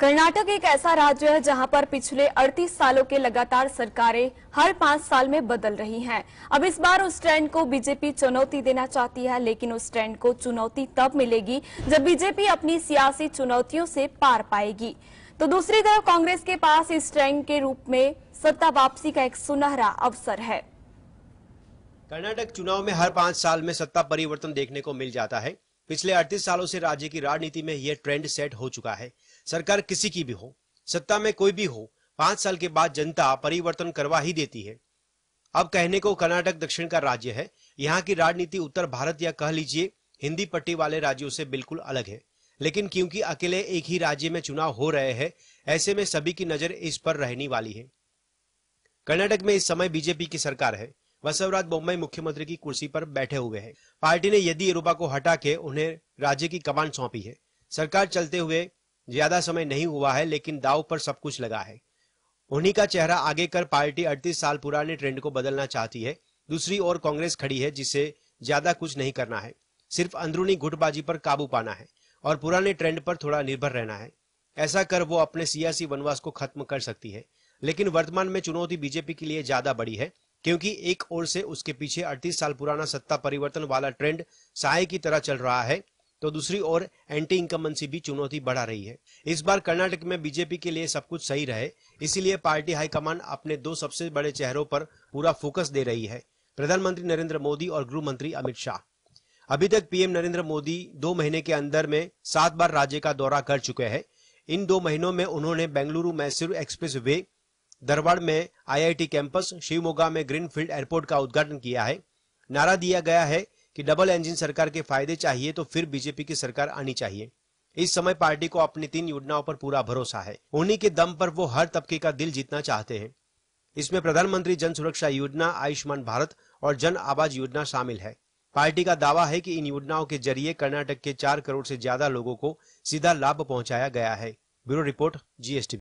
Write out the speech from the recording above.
कर्नाटक एक ऐसा राज्य है जहां पर पिछले 38 सालों के लगातार सरकारें हर पांच साल में बदल रही हैं। अब इस बार उस ट्रेंड को बीजेपी चुनौती देना चाहती है लेकिन उस ट्रेंड को चुनौती तब मिलेगी जब बीजेपी अपनी सियासी चुनौतियों से पार पाएगी तो दूसरी तरफ कांग्रेस के पास इस ट्रेंड के रूप में सत्ता वापसी का एक सुनहरा अवसर है कर्नाटक चुनाव में हर पांच साल में सत्ता परिवर्तन देखने को मिल जाता है पिछले 38 सालों से राज्य की राजनीति में यह ट्रेंड सेट हो चुका है सरकार किसी की भी हो सत्ता में कोई भी हो पांच साल के बाद जनता परिवर्तन करवा ही देती है अब कहने को कर्नाटक दक्षिण का राज्य है यहाँ की राजनीति उत्तर भारत या कह लीजिए हिंदी पट्टी वाले राज्यों से बिल्कुल अलग है लेकिन क्योंकि अकेले एक ही राज्य में चुनाव हो रहे हैं ऐसे में सभी की नजर इस पर रहने वाली है कर्नाटक में इस समय बीजेपी की सरकार है बसवराज बोम्बई मुख्यमंत्री की कुर्सी पर बैठे हुए हैं पार्टी ने येदियुरप्पा को हटा के उन्हें राज्य की कमान सौंपी है सरकार चलते हुए ज्यादा समय नहीं हुआ है लेकिन दाव पर सब कुछ लगा है उन्हीं का चेहरा आगे कर पार्टी 38 साल पुराने ट्रेंड को बदलना चाहती है दूसरी ओर कांग्रेस खड़ी है जिसे ज्यादा कुछ नहीं करना है सिर्फ अंदरूनी गुटबाजी पर काबू पाना है और पुराने ट्रेंड पर थोड़ा निर्भर रहना है ऐसा कर वो अपने सियासी वनवास को खत्म कर सकती है लेकिन वर्तमान में चुनौती बीजेपी के लिए ज्यादा बड़ी है क्योंकि एक ओर से उसके पीछे 38 साल पुराना सत्ता परिवर्तन वाला ट्रेंड साय की तरह चल रहा है तो दूसरी ओर एंटी इनकमेंसी भी चुनौती बढ़ा रही है इस बार कर्नाटक में बीजेपी के लिए सब कुछ सही रहे इसीलिए पार्टी हाईकमान अपने दो सबसे बड़े चेहरों पर पूरा फोकस दे रही है प्रधानमंत्री नरेंद्र मोदी और गृह मंत्री अमित शाह अभी तक पीएम नरेंद्र मोदी दो महीने के अंदर में सात बार राज्य का दौरा कर चुके हैं इन दो महीनों में उन्होंने बेंगलुरु मैसूर एक्सप्रेस वे धरवाड़ में आईआईटी कैंपस शिवमोगा में ग्रीनफील्ड एयरपोर्ट का उद्घाटन किया है नारा दिया गया है कि डबल इंजन सरकार के फायदे चाहिए तो फिर बीजेपी की सरकार आनी चाहिए इस समय पार्टी को अपनी तीन योजनाओं पर पूरा भरोसा है उन्हीं के दम पर वो हर तबके का दिल जीतना चाहते हैं इसमें प्रधानमंत्री जन सुरक्षा योजना आयुष्मान भारत और जन आवाज योजना शामिल है पार्टी का दावा है कि इन योजनाओं के जरिए कर्नाटक के चार करोड़ से ज्यादा लोगों को सीधा लाभ पहुंचाया गया है ब्यूरो रिपोर्ट जीएसटी